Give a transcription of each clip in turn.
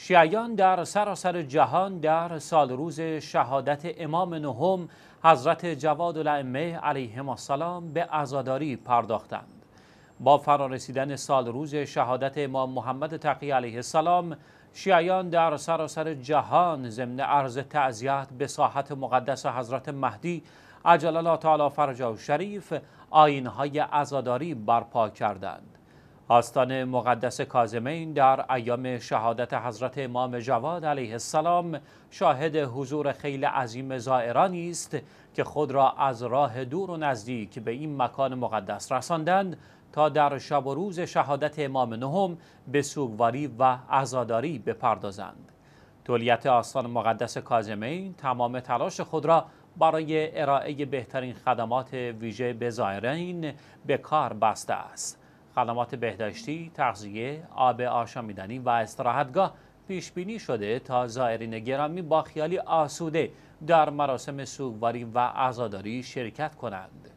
شیعیان در سراسر جهان در سال روز شهادت امام نهم حضرت جواد الائمه علیهم السلام به عزاداری پرداختند با فرارسیدن سال روز شهادت امام محمد تقی علیه السلام شیعیان در سراسر جهان ضمن عرض تعزیت به ساحت مقدس حضرت مهدی عجل الله تعالی فرجه و شریف آینهای عزاداری برپا کردند آستان مقدس کازمین در ایام شهادت حضرت امام جواد علیه السلام شاهد حضور خیلی عظیم زائرانی است که خود را از راه دور و نزدیک به این مکان مقدس رساندند تا در شب و روز شهادت امام نهم به سوگواری و عزاداری بپردازند. تولیت آستان مقدس کازمین تمام تلاش خود را برای ارائه بهترین خدمات ویژه به زائرین به کار بسته است. خدمات بهداشتی، تغذیه، آب آشامیدنی و استراحتگاه پیش بینی شده تا زائرین گرامی با خیالی آسوده در مراسم سوگواری و عزاداری شرکت کنند.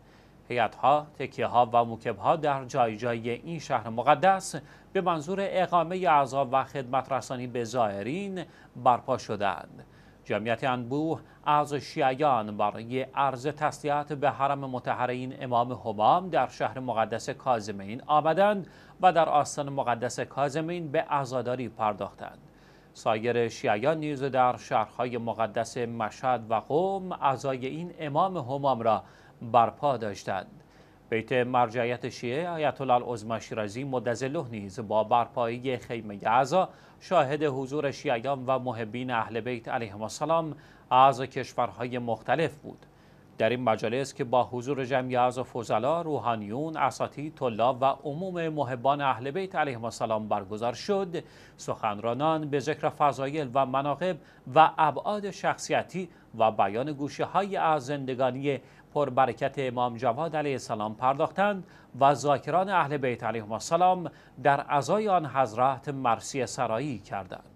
هیات‌ها، ها، ها و موکب در جای جای این شهر مقدس به منظور اقامه اعضا و خدمت رسانی به زائرین برپا شدند. جمعیت انبوه از شیعیان برای عرض تسلیت به حرم متحرین امام حمام در شهر مقدس کازمین آمدند و در آستان مقدس کازمین به ازاداری پرداختند. سایر شیعیان نیز در شهرهای مقدس مشهد و قوم ازای این امام حمام را برپا داشتند. بیت مرجعیت شیعه آیت الله عظما شیرازی مدزله نیز با برپایی خیمه عزا شاهد حضور شیعیان و محبین اهل بیت علیهم السلام از کشورهای مختلف بود در این مجالس که با حضور جمعی از فضلا، روحانیون، اساتی، طلاب و عموم محبان اهل بیت علیهم السلام برگزار شد، سخنرانان به ذکر فضایل و مناقب و ابعاد شخصیتی و بیان گوشه های از زندگانی پربرکت امام جواد علیه السلام پرداختند و ذاکران اهل بیت علیهم السلام در ازای آن حضرت مرسی سرایی کردند.